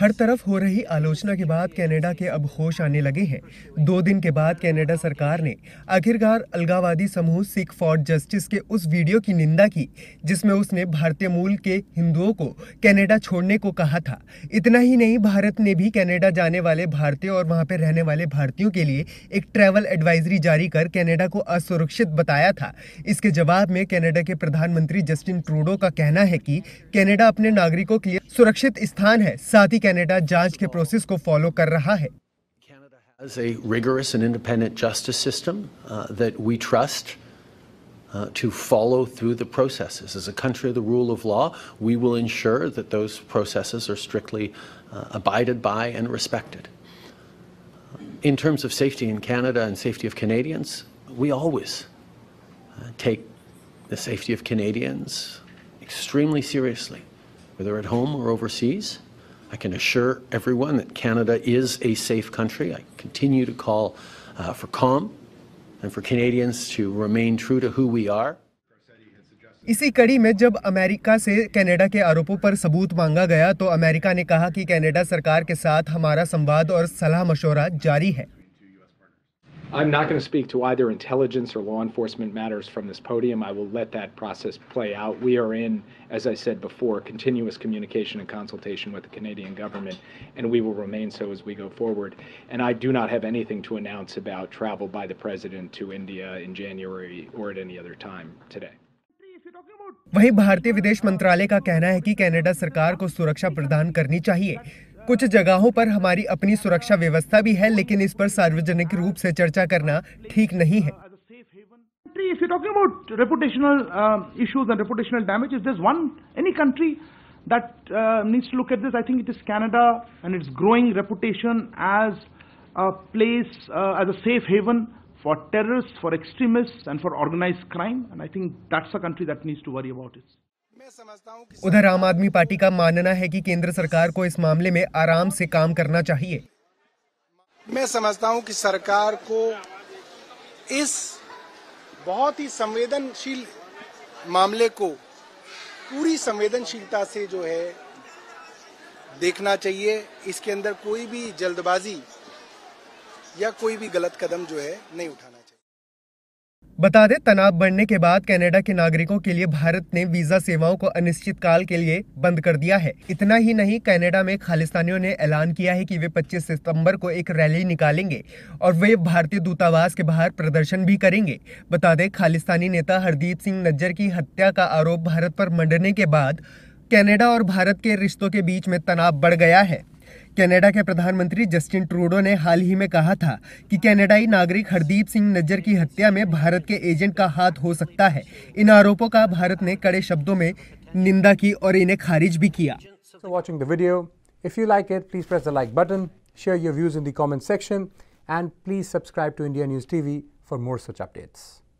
हर तरफ हो रही आलोचना के बाद कनाडा के अब होश आने लगे हैं दो दिन के बाद कनाडा सरकार ने आखिरकार अलगावादी समूह सिख फॉर जस्टिस के उस वीडियो की निंदा की जिसमें उसने भारतीय मूल के हिंदुओं को कनाडा छोड़ने को कहा था इतना ही नहीं भारत ने भी कनाडा जाने वाले भारतीय और वहाँ पर रहने वाले भारतीयों के लिए एक ट्रैवल एडवाइजरी जारी कर कैनेडा को असुरक्षित बताया था इसके जवाब में कैनेडा के प्रधानमंत्री जस्टिन ट्रूडो का कहना है कि कैनेडा अपने नागरिकों के लिए सुरक्षित स्थान है साथ ही कनाडा जांच के प्रोसेस को फॉलो कर रहा है has a rigorous and independent justice system uh, that we trust uh, to follow through the processes. As a country of the rule of law, we will ensure that those processes are strictly uh, abided by and respected. Uh, in terms of safety in Canada and safety of Canadians, we always uh, take the safety of Canadians extremely seriously, whether at home or overseas. I can assure everyone that Canada is a safe country. I continue to call uh, for calm and for Canadians to remain true to who we are. इसी कड़ी में जब America से Canada के आरोपों पर सबूत मांगा गया तो अमेरिका ने कहा कि कनाडा सरकार के साथ हमारा संवाद और सलाह मशवरा जारी है I'm not going to speak to either intelligence or law enforcement matters from this podium. I will let that process play out. We are in, as I said before, continuous communication and consultation with the Canadian government, and we will remain so as we go forward. And I do not have anything to announce about travel by the president to India in January or at any other time today. वहीं भारतीय विदेश मंत्रालय का कहना है कि Canada सरकार को सुरक्षा प्रदान करनी चाहिए कुछ जगहों पर हमारी अपनी सुरक्षा व्यवस्था भी है लेकिन इस पर सार्वजनिक रूप से चर्चा करना ठीक नहीं है If you're talking about reputational uh, issues and reputational damage, if there's one, any country that uh, needs to look at this, I think it is Canada and its growing reputation as a place, uh, as a safe haven for terrorists, for extremists and for organized crime. And I think that's a country that needs to worry about it. उधर आम आदमी party का मानना है कि केंद्र सरकार को इस मामले में आराम से काम करना चाहिए मैं समझता हूं कि सरकार को इस बहुत ही संवेदनशील मामले को पूरी संवेदनशीलता से जो है देखना चाहिए इसके अंदर कोई भी जल्दबाजी या कोई भी गलत कदम जो है नहीं उठाना चाहिए बता दें तनाव बढ़ने के बाद कनाडा के नागरिकों के लिए भारत ने वीजा सेवाओं को अनिश्चित काल के लिए बंद कर दिया है इतना ही नहीं कनाडा में खालिस्तानियों ने ऐलान किया है कि वे 25 सितंबर को एक रैली निकालेंगे और वे भारतीय दूतावास के बाहर प्रदर्शन भी करेंगे बता दें खालिस्तानी नेता हरदीप सिंह नज्जर की हत्या का आरोप भारत पर मंडने के बाद कैनेडा और भारत के रिश्तों के बीच में तनाव बढ़ गया है कनाडा के प्रधानमंत्री जस्टिन ट्रूडो ने हाल ही में कहा था कि कनाडाई नागरिक हरदीप सिंह नज्जर की हत्या में भारत के एजेंट का हाथ हो सकता है इन आरोपों का भारत ने कड़े शब्दों में निंदा की और इन्हें खारिज भी किया If you like it, please press the like button, share your views in the comment section, and please subscribe to India News TV for more such updates.